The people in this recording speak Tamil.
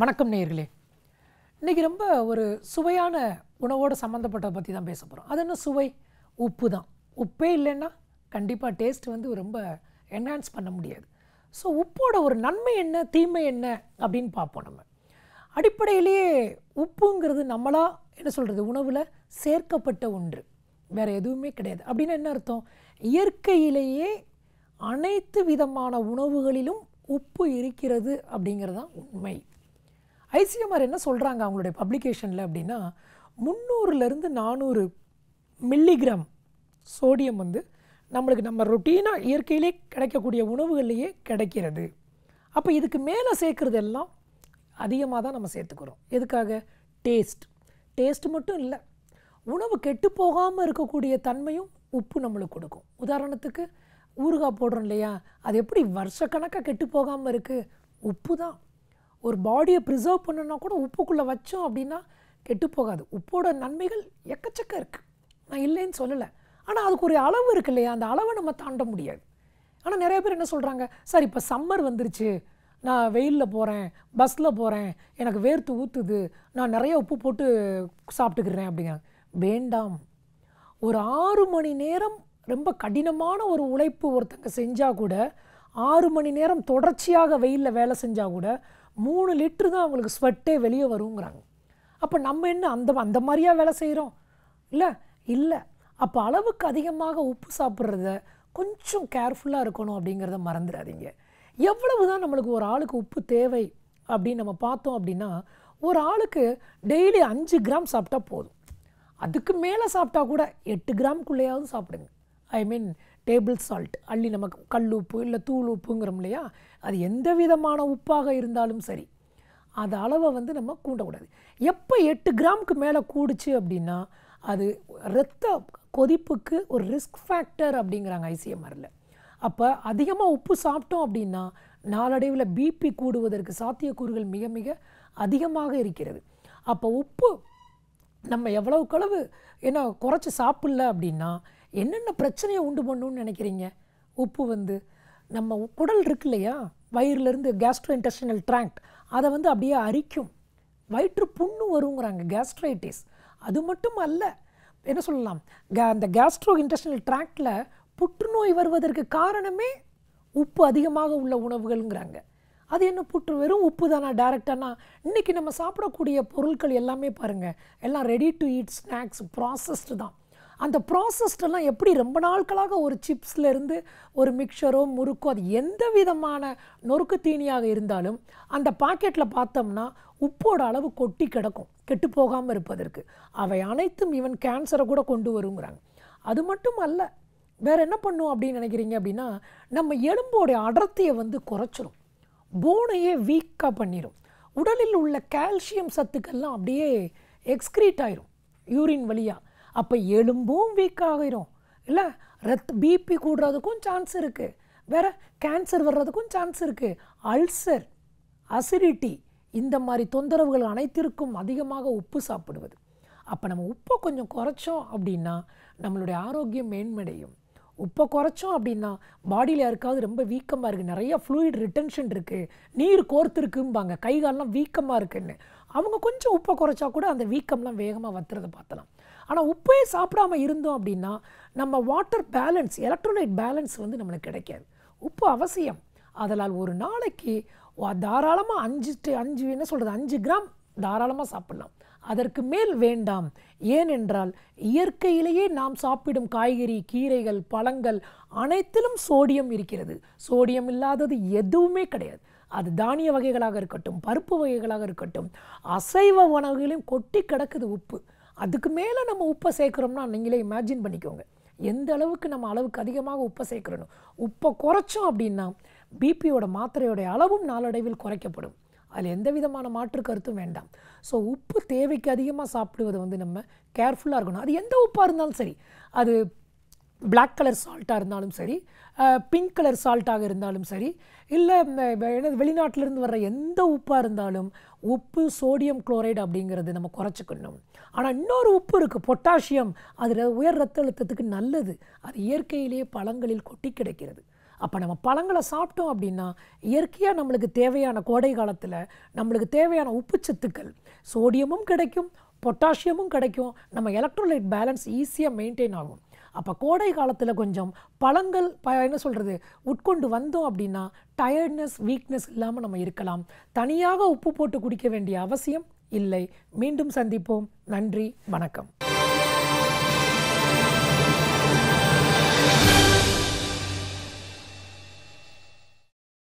வணக்கம் நேயர்களே இன்றைக்கி ரொம்ப ஒரு சுவையான உணவோடு சம்மந்தப்பட்டதை பற்றி தான் பேச போகிறோம் அது என்ன சுவை உப்பு தான் உப்பே இல்லைன்னா கண்டிப்பாக டேஸ்ட் வந்து ரொம்ப என்ஹான்ஸ் பண்ண முடியாது ஸோ உப்போட ஒரு நன்மை என்ன தீமை என்ன அப்படின்னு பார்ப்போம் நம்ம அடிப்படையிலேயே உப்புங்கிறது நம்மளாக என்ன சொல்கிறது உணவில் சேர்க்கப்பட்ட ஒன்று வேறு எதுவுமே கிடையாது அப்படின்னு என்ன அர்த்தம் இயற்கையிலேயே அனைத்து விதமான உணவுகளிலும் உப்பு இருக்கிறது அப்படிங்கிறது தான் உண்மை ஐசிஎம்ஆர் என்ன சொல்கிறாங்க அவங்களுடைய பப்ளிகேஷனில் அப்படின்னா முந்நூறுலேருந்து நானூறு மில்லிகிராம் சோடியம் வந்து நம்மளுக்கு நம்ம ரொட்டீனாக இயற்கையிலே கிடைக்கக்கூடிய உணவுகள்லேயே கிடைக்கிறது அப்போ இதுக்கு மேலே சேர்க்குறது எல்லாம் அதிகமாக தான் நம்ம சேர்த்துக்கிறோம் எதுக்காக டேஸ்ட் டேஸ்ட் மட்டும் இல்லை உணவு கெட்டு போகாமல் இருக்கக்கூடிய தன்மையும் உப்பு நம்மளுக்கு கொடுக்கும் உதாரணத்துக்கு ஊறுகாய் போடுறோம் இல்லையா அது எப்படி வருஷக்கணக்காக கெட்டு போகாமல் இருக்குது உப்பு தான் ஒரு பாடியை ப்ரிசர்வ் பண்ணுன்னா கூட உப்புக்குள்ளே வச்சோம் அப்படின்னா கெட்டு போகாது உப்போட நன்மைகள் எக்கச்சக்க இருக்குது நான் இல்லைன்னு சொல்லலை ஆனால் அதுக்கு ஒரு அளவு இருக்கு இல்லையா அந்த அளவை நம்ம தாண்ட முடியாது ஆனால் நிறைய பேர் என்ன சொல்கிறாங்க சார் இப்போ சம்மர் வந்துருச்சு நான் வெயிலில் போகிறேன் பஸ்ஸில் போகிறேன் எனக்கு வேர்த்து ஊற்றுது நான் நிறைய உப்பு போட்டு சாப்பிட்டுக்கிறேன் அப்படிங்கிறாங்க வேண்டாம் ஒரு ஆறு மணி நேரம் ரொம்ப கடினமான ஒரு உழைப்பு ஒருத்தங்க செஞ்சால் கூட ஆறு மணி நேரம் தொடர்ச்சியாக வெயிலில் வேலை செஞ்சால் கூட மூணு லிட்ரு தான் அவங்களுக்கு ஸ்வெட்டே வெளியே வருங்கிறாங்க அப்போ நம்ம என்ன அந்த அந்த மாதிரியா வேலை செய்கிறோம் இல்லை இல்லை அப்போ அளவுக்கு அதிகமாக உப்பு சாப்பிட்றத கொஞ்சம் கேர்ஃபுல்லாக இருக்கணும் அப்படிங்கிறத மறந்துடாதீங்க எவ்வளவு தான் நம்மளுக்கு ஒரு ஆளுக்கு உப்பு தேவை அப்படின்னு நம்ம பார்த்தோம் அப்படின்னா ஒரு ஆளுக்கு டெய்லி அஞ்சு கிராம் சாப்பிட்டா போதும் அதுக்கு மேலே சாப்பிட்டா கூட எட்டு கிராம்குள்ளேயாவது சாப்பிடுங்க ஐ மீன் டேபிள் சால்ட் அள்ளி நமக்கு கல் உப்பு இல்லை தூள் உப்புங்கிறோம் இல்லையா அது எந்த விதமான உப்பாக இருந்தாலும் சரி அது அளவை வந்து நம்ம கூண்டக்கூடாது எப்போ எட்டு கிராமுக்கு மேலே கூடுச்சு அப்படின்னா அது இரத்த கொதிப்புக்கு ஒரு ரிஸ்க் ஃபேக்டர் அப்படிங்கிறாங்க ஐசிஎம்ஆரில் அப்போ அதிகமாக உப்பு சாப்பிட்டோம் அப்படின்னா நாளடைவில் பிபி கூடுவதற்கு சாத்தியக்கூறுகள் மிக மிக அதிகமாக இருக்கிறது அப்போ உப்பு நம்ம எவ்வளவுக்களவு ஏன்னா குறைச்சி சாப்பிடல அப்படின்னா என்னென்ன பிரச்சனையை உண்டு பண்ணுன்னு நினைக்கிறீங்க உப்பு வந்து நம்ம குடல் இருக்கு இல்லையா வயிறுலேருந்து கேஸ்ட்ரோ இன்டெஸ்டினல் ட்ராங்க் அதை வந்து அப்படியே அரிக்கும் வயிற்று புண்ணு வருங்கிறாங்க கேஸ்ட்ரைட்டிஸ் அது மட்டும் அல்ல என்ன சொல்லலாம் கே அந்த கேஸ்ட்ரோ இன்டெஸ்டினல் ட்ராக்டில் புற்றுநோய் வருவதற்கு காரணமே உப்பு அதிகமாக உள்ள உணவுகள்ங்கிறாங்க அது என்ன புற்று வெறும் உப்பு தானா டேரெக்டானா இன்றைக்கி நம்ம சாப்பிடக்கூடிய பொருட்கள் எல்லாமே பாருங்கள் எல்லாம் ready to eat snacks processed தான் அந்த ப்ராசஸ்டெல்லாம் எப்படி ரொம்ப நாட்களாக ஒரு சிப்ஸ்லேருந்து ஒரு மிக்சரோ முறுக்கோ அது எந்த விதமான நொறுக்கு தீனியாக இருந்தாலும் அந்த பாக்கெட்டில் பார்த்தோம்னா உப்போட அளவு கொட்டி கிடக்கும் கெட்டு போகாமல் இருப்பதற்கு அவை அனைத்தும் ஈவன் கேன்சரை கூட கொண்டு வருங்கிறாங்க அது மட்டும் அல்ல வேறு என்ன பண்ணும் அப்படின்னு நினைக்கிறீங்க அப்படின்னா நம்ம எலும்போடைய அடர்த்தியை வந்து குறைச்சிரும் போனையே வீக்காக பண்ணிடும் உடலில் உள்ள கால்சியம் சத்துக்கள்லாம் அப்படியே எக்ஸ்க்ரீட் ஆயிரும் யூரின் வழியாக அப்போ எலும்பும் வீக் ஆகிரும் இல்லை ரத் பிபி கூடுறதுக்கும் சான்ஸ் இருக்குது வேறு கேன்சர் வர்றதுக்கும் சான்ஸ் இருக்குது அல்சர் அசிடிட்டி இந்த மாதிரி தொந்தரவுகள் அனைத்திற்கும் அதிகமாக உப்பு சாப்பிடுவது அப்போ நம்ம உப்பை கொஞ்சம் குறைச்சோம் அப்படின்னா நம்மளுடைய ஆரோக்கியம் மேன்மடையும் உப்பை குறைச்சோம் அப்படின்னா பாடியில் யாருக்காவது ரொம்ப வீக்கமாக இருக்குது நிறையா ஃப்ளூயிட் ரிட்டன்ஷன் இருக்குது நீர் கோர்த்துருக்கும்பாங்க கைகாலெலாம் வீக்கமாக இருக்குன்னு அவங்க கொஞ்சம் உப்பை குறைச்சா கூட அந்த வீக்கம்லாம் வேகமாக வத்துறதை பார்த்தலாம் ஆனால் உப்பே சாப்பிடாமல் இருந்தோம் அப்படின்னா நம்ம வாட்டர் பேலன்ஸ் எலக்ட்ரோலைட் பேலன்ஸ் வந்து நம்மளுக்கு கிடைக்காது உப்பு அவசியம் அதனால் ஒரு நாளைக்கு தாராளமாக அஞ்சு அஞ்சு என்ன சொல்கிறது அஞ்சு கிராம் தாராளமாக சாப்பிட்லாம் அதற்கு மேல் வேண்டாம் ஏனென்றால் இயற்கையிலேயே நாம் சாப்பிடும் காய்கறி கீரைகள் பழங்கள் அனைத்திலும் சோடியம் இருக்கிறது சோடியம் இல்லாதது எதுவுமே கிடையாது அது தானிய வகைகளாக இருக்கட்டும் பருப்பு வகைகளாக இருக்கட்டும் அசைவ உணவுகளையும் கொட்டி கிடக்குது உப்பு அதுக்கு மேலே நம்ம உப்பை சேர்க்குறோம்னா நீங்களே இமேஜின் பண்ணிக்கோங்க எந்த அளவுக்கு நம்ம அளவுக்கு அதிகமாக உப்பை சேர்க்கிறணும் உப்பை குறைச்சோம் அப்படின்னா பிபியோட மாத்திரையோடைய அளவும் நாளடைவில் குறைக்கப்படும் அதில் எந்த விதமான மாற்று கருத்தும் வேண்டாம் ஸோ உப்பு தேவைக்கு அதிகமாக சாப்பிடுவது வந்து நம்ம கேர்ஃபுல்லாக இருக்கணும் அது எந்த உப்பாக இருந்தாலும் சரி அது பிளாக் கலர் சால்ட்டாக இருந்தாலும் சரி பிங்க் கலர் சால்ட்டாக இருந்தாலும் சரி இல்லை என்னது வெளிநாட்டிலிருந்து வர்ற எந்த உப்பாக இருந்தாலும் உப்பு சோடியம் குளோரைடு அப்படிங்கிறது நம்ம குறைச்சிக்கணும் ஆனால் இன்னொரு உப்பு இருக்குது பொட்டாசியம் அதில் உயர் ரத்த அழுத்தத்துக்கு நல்லது அது இயற்கையிலேயே பழங்களில் கொட்டி கிடைக்கிறது அப்போ நம்ம பழங்களை சாப்பிட்டோம் அப்படின்னா இயற்கையாக நம்மளுக்கு தேவையான கோடை காலத்தில் நம்மளுக்கு தேவையான உப்புச்சத்துக்கள் சோடியமும் கிடைக்கும் பொட்டாசியமும் கிடைக்கும் நம்ம எலக்ட்ரோலைட் பேலன்ஸ் ஈஸியாக மெயின்டைன் ஆகும் அப்போ கோடை காலத்தில் கொஞ்சம் பழங்கள் ப என்ன சொல்கிறது உட்கொண்டு வந்தோம் அப்படின்னா டயர்ட்னஸ் வீக்னஸ் இல்லாமல் நம்ம இருக்கலாம் தனியாக உப்பு போட்டு குடிக்க வேண்டிய அவசியம் இல்லை மீண்டும் சந்திப்போம் நன்றி வணக்கம்